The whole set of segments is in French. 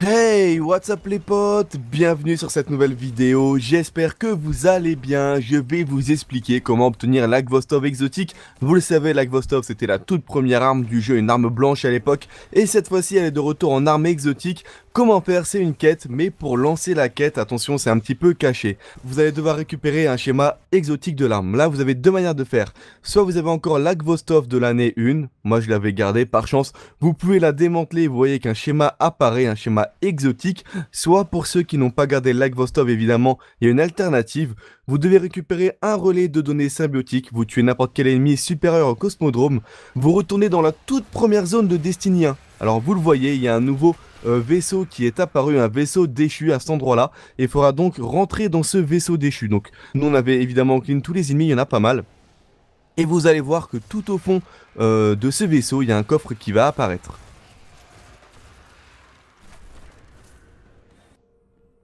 Hey, what's up les potes Bienvenue sur cette nouvelle vidéo, j'espère que vous allez bien. Je vais vous expliquer comment obtenir la exotique. Vous le savez, la c'était la toute première arme du jeu, une arme blanche à l'époque. Et cette fois-ci, elle est de retour en arme exotique. Comment C'est une quête Mais pour lancer la quête, attention, c'est un petit peu caché. Vous allez devoir récupérer un schéma exotique de l'arme. Là, vous avez deux manières de faire. Soit vous avez encore l'Agvostov de l'année 1. Moi, je l'avais gardé par chance. Vous pouvez la démanteler. Vous voyez qu'un schéma apparaît, un schéma exotique. Soit pour ceux qui n'ont pas gardé l'Agvostov, évidemment, il y a une alternative. Vous devez récupérer un relais de données symbiotiques. Vous tuez n'importe quel ennemi supérieur au Cosmodrome. Vous retournez dans la toute première zone de Destiny 1. Alors vous le voyez, il y a un nouveau euh, vaisseau qui est apparu, un vaisseau déchu à cet endroit-là, et il faudra donc rentrer dans ce vaisseau déchu. Donc nous on avait évidemment clean tous les ennemis, il y en a pas mal. Et vous allez voir que tout au fond euh, de ce vaisseau, il y a un coffre qui va apparaître.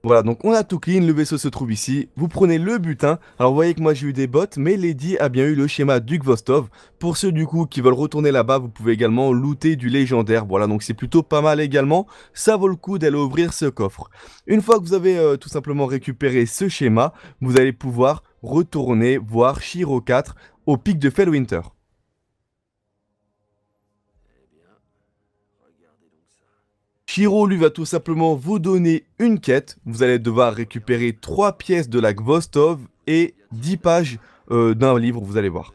Voilà, donc on a tout clean, le vaisseau se trouve ici, vous prenez le butin, alors vous voyez que moi j'ai eu des bottes, mais Lady a bien eu le schéma du Vostov. Pour ceux du coup qui veulent retourner là-bas, vous pouvez également looter du légendaire, voilà, donc c'est plutôt pas mal également, ça vaut le coup d'aller ouvrir ce coffre. Une fois que vous avez euh, tout simplement récupéré ce schéma, vous allez pouvoir retourner voir Shiro 4 au pic de Fellwinter. Eh regardez donc ça. Chiro lui va tout simplement vous donner une quête. Vous allez devoir récupérer 3 pièces de la Gvostov et 10 pages euh, d'un livre, vous allez voir.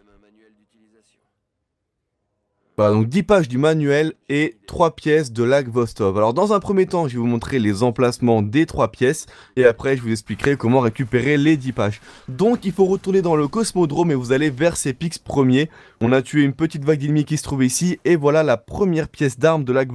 Voilà, donc 10 pages du manuel et 3 pièces de Lac Vostov. Alors dans un premier temps, je vais vous montrer les emplacements des 3 pièces et après je vous expliquerai comment récupérer les 10 pages. Donc il faut retourner dans le Cosmodrome et vous allez vers ces pics premiers. On a tué une petite vague d'ennemis qui se trouve ici et voilà la première pièce d'arme de Lac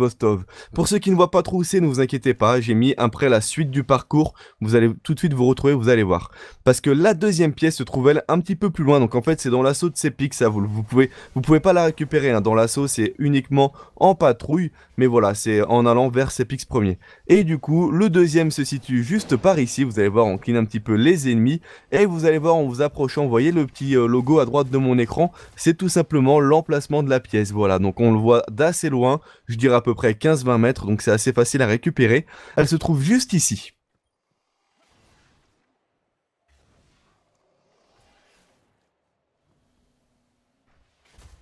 Pour ceux qui ne voient pas trop où c'est, ne vous inquiétez pas, j'ai mis après la suite du parcours. Vous allez tout de suite vous retrouver, vous allez voir. Parce que la deuxième pièce se trouve elle un petit peu plus loin, donc en fait c'est dans l'assaut de ces ça, vous, vous, pouvez, vous pouvez pas la récupérer hein. dans l'assaut c'est uniquement en patrouille, mais voilà, c'est en allant vers ces pics premiers. Et du coup, le deuxième se situe juste par ici, vous allez voir, on clean un petit peu les ennemis, et vous allez voir en vous approchant, vous voyez le petit euh, logo à droite de mon écran, c'est tout simplement l'emplacement de la pièce, voilà, donc on le voit d'assez loin, je dirais à peu près 15-20 mètres, donc c'est assez facile à récupérer, elle se trouve juste ici.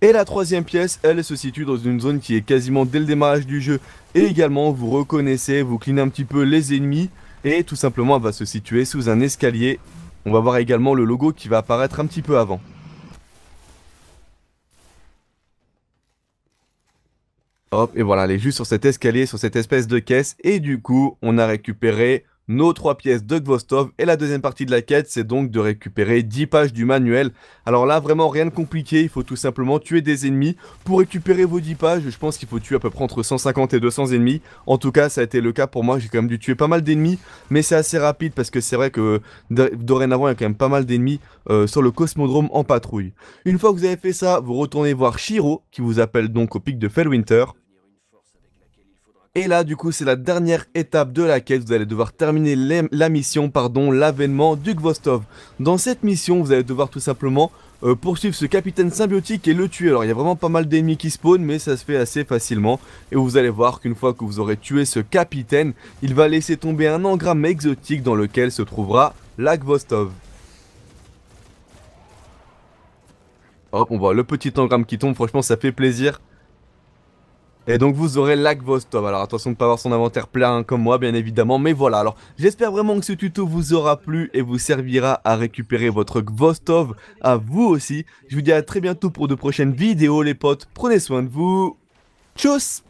Et la troisième pièce, elle se situe dans une zone qui est quasiment dès le démarrage du jeu. Et également, vous reconnaissez, vous clignez un petit peu les ennemis. Et tout simplement, elle va se situer sous un escalier. On va voir également le logo qui va apparaître un petit peu avant. Hop, et voilà, elle est juste sur cet escalier, sur cette espèce de caisse. Et du coup, on a récupéré nos trois pièces de Gvostov et la deuxième partie de la quête, c'est donc de récupérer 10 pages du manuel. Alors là, vraiment rien de compliqué, il faut tout simplement tuer des ennemis. Pour récupérer vos 10 pages, je pense qu'il faut tuer à peu près entre 150 et 200 ennemis. En tout cas, ça a été le cas pour moi, j'ai quand même dû tuer pas mal d'ennemis, mais c'est assez rapide parce que c'est vrai que dorénavant, il y a quand même pas mal d'ennemis euh, sur le Cosmodrome en patrouille. Une fois que vous avez fait ça, vous retournez voir Shiro, qui vous appelle donc au pic de Fellwinter. Et là, du coup, c'est la dernière étape de la quête. Vous allez devoir terminer la mission, pardon, l'avènement du Gvostov. Dans cette mission, vous allez devoir tout simplement euh, poursuivre ce capitaine symbiotique et le tuer. Alors, il y a vraiment pas mal d'ennemis qui spawnent, mais ça se fait assez facilement. Et vous allez voir qu'une fois que vous aurez tué ce capitaine, il va laisser tomber un engramme exotique dans lequel se trouvera la Gvostov. Hop, on voit le petit engramme qui tombe. Franchement, ça fait plaisir. Et donc vous aurez la Gvostov. Alors attention de ne pas avoir son inventaire plein comme moi bien évidemment. Mais voilà, alors j'espère vraiment que ce tuto vous aura plu et vous servira à récupérer votre Gvostov à vous aussi. Je vous dis à très bientôt pour de prochaines vidéos les potes. Prenez soin de vous. Tchuss